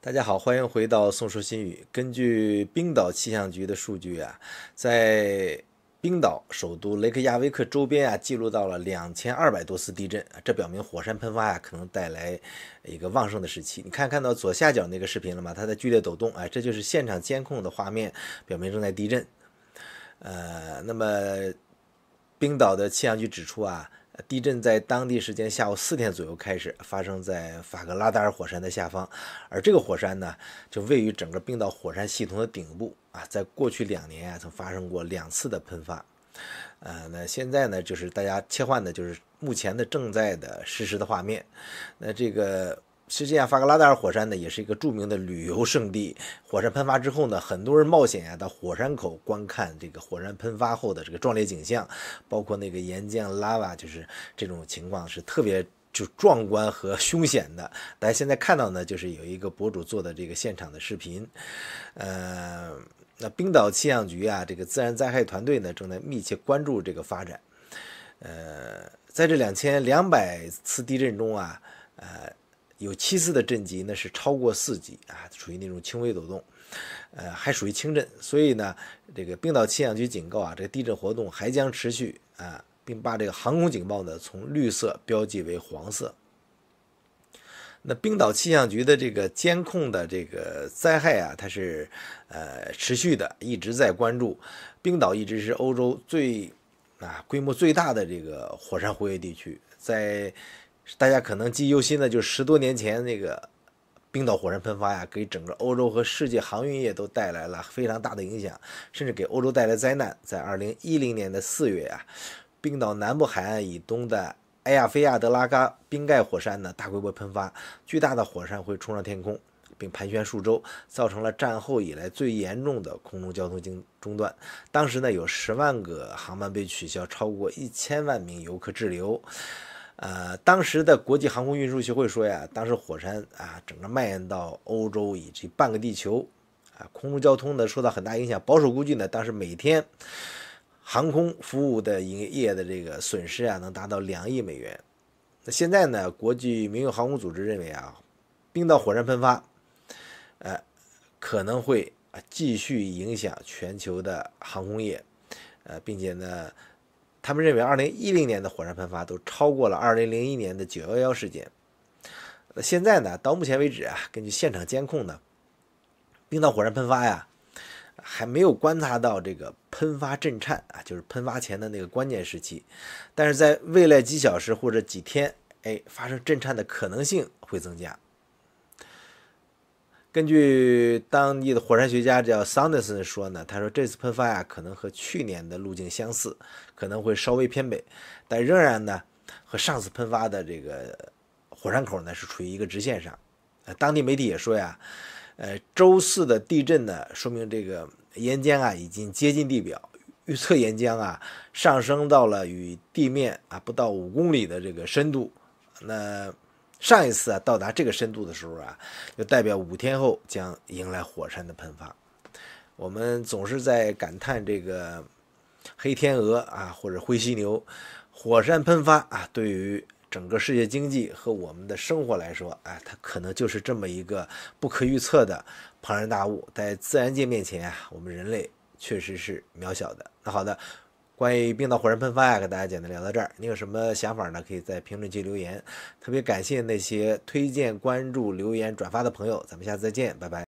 大家好，欢迎回到《宋说新语》。根据冰岛气象局的数据啊，在冰岛首都雷克雅未克周边啊，记录到了两千二百多次地震这表明火山喷发呀可能带来一个旺盛的时期。你看，看到左下角那个视频了吗？它在剧烈抖动啊，这就是现场监控的画面，表明正在地震。呃，那么冰岛的气象局指出啊。地震在当地时间下午四点左右开始，发生在法格拉达尔火山的下方，而这个火山呢，就位于整个冰岛火山系统的顶部啊。在过去两年啊，曾发生过两次的喷发，呃，那现在呢，就是大家切换的，就是目前的正在的实时的画面，那这个。实际上，法格拉达尔火山呢也是一个著名的旅游胜地。火山喷发之后呢，很多人冒险啊到火山口观看这个火山喷发后的这个壮烈景象，包括那个岩浆 lava 就是这种情况是特别就壮观和凶险的。大家现在看到呢，就是有一个博主做的这个现场的视频。呃，那冰岛气象局啊，这个自然灾害团队呢正在密切关注这个发展。呃，在这两千两百次地震中啊，呃。有七次的震级，那是超过四级啊，属于那种轻微抖动，呃，还属于轻震。所以呢，这个冰岛气象局警告啊，这地震活动还将持续啊，并把这个航空警报呢从绿色标记为黄色。那冰岛气象局的这个监控的这个灾害啊，它是呃持续的，一直在关注。冰岛一直是欧洲最啊规模最大的这个火山活跃地区，在。大家可能记忆犹新的，就是十多年前那个冰岛火山喷发呀，给整个欧洲和世界航运业都带来了非常大的影响，甚至给欧洲带来灾难。在2010年的4月啊，冰岛南部海岸以东的埃亚菲亚德拉嘎冰盖火山呢大规模喷发，巨大的火山会冲上天空，并盘旋数周，造成了战后以来最严重的空中交通经中断。当时呢有10万个航班被取消，超过1000万名游客滞留。呃，当时的国际航空运输协会说呀，当时火山啊，整个蔓延到欧洲以及半个地球啊，空中交通呢受到很大影响。保守估计呢，当时每天航空服务的营业的这个损失啊，能达到两亿美元。那现在呢，国际民用航空组织认为啊，冰岛火山喷发，呃，可能会继续影响全球的航空业，呃，并且呢。他们认为，二零一零年的火山喷发都超过了二零零一年的九幺幺事件。那现在呢？到目前为止啊，根据现场监控呢，冰岛火山喷发呀，还没有观察到这个喷发震颤啊，就是喷发前的那个关键时期。但是，在未来几小时或者几天，哎，发生震颤的可能性会增加。根据当地的火山学家叫 Sanderson 说呢，他说这次喷发呀，可能和去年的路径相似，可能会稍微偏北，但仍然呢，和上次喷发的这个火山口呢是处于一个直线上。呃，当地媒体也说呀，呃，周四的地震呢，说明这个岩浆啊已经接近地表，预测岩浆啊上升到了与地面啊不到五公里的这个深度。那上一次啊，到达这个深度的时候啊，就代表五天后将迎来火山的喷发。我们总是在感叹这个黑天鹅啊，或者灰犀牛，火山喷发啊，对于整个世界经济和我们的生活来说，哎，它可能就是这么一个不可预测的庞然大物。在自然界面前啊，我们人类确实是渺小的。那好的。关于冰岛火山喷发呀，给大家简单聊到这儿。你有什么想法呢？可以在评论区留言。特别感谢那些推荐、关注、留言、转发的朋友。咱们下次再见，拜拜。